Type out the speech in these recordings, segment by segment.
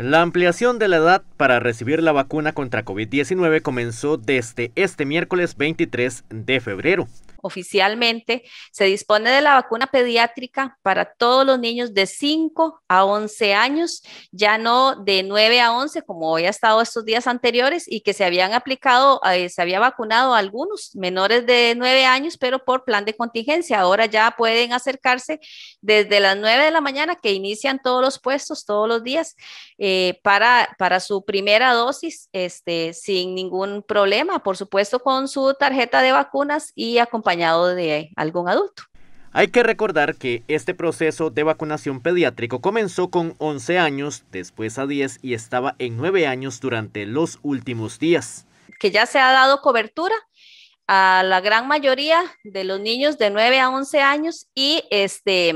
La ampliación de la edad para recibir la vacuna contra COVID-19 comenzó desde este miércoles 23 de febrero oficialmente, se dispone de la vacuna pediátrica para todos los niños de 5 a 11 años, ya no de 9 a 11 como había estado estos días anteriores y que se habían aplicado, eh, se había vacunado algunos menores de 9 años, pero por plan de contingencia. Ahora ya pueden acercarse desde las 9 de la mañana que inician todos los puestos todos los días eh, para, para su primera dosis este, sin ningún problema, por supuesto con su tarjeta de vacunas y acompañamiento de algún adulto. Hay que recordar que este proceso de vacunación pediátrico comenzó con 11 años, después a 10 y estaba en 9 años durante los últimos días. Que ya se ha dado cobertura a la gran mayoría de los niños de 9 a 11 años y, este,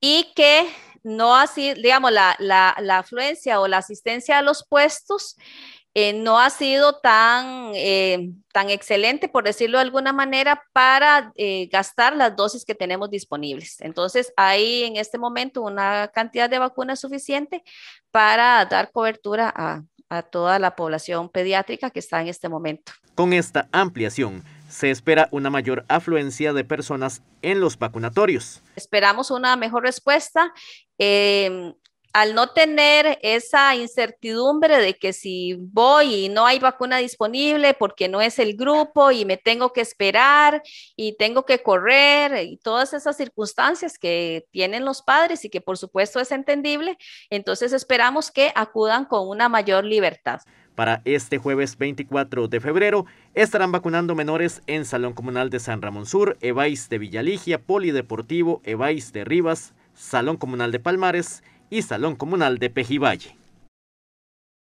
y que no así, digamos, la, la, la afluencia o la asistencia a los puestos eh, no ha sido tan, eh, tan excelente, por decirlo de alguna manera, para eh, gastar las dosis que tenemos disponibles. Entonces, hay en este momento una cantidad de vacunas suficiente para dar cobertura a, toda la población pediátrica que está en este momento. Con esta ampliación, se espera una mayor afluencia de personas en los vacunatorios. Esperamos una mejor respuesta al no tener esa incertidumbre de que si voy y no hay vacuna disponible porque no es el grupo y me tengo que esperar y tengo que correr y todas esas circunstancias que tienen los padres y que por supuesto es entendible, entonces esperamos que acudan con una mayor libertad. Para este jueves 24 de febrero estarán vacunando menores en Salón Comunal de San Ramón Sur, Evais de Villaligia, Polideportivo, Evais de Rivas, Salón Comunal de Palmares, y Salón Comunal de Pejivalle.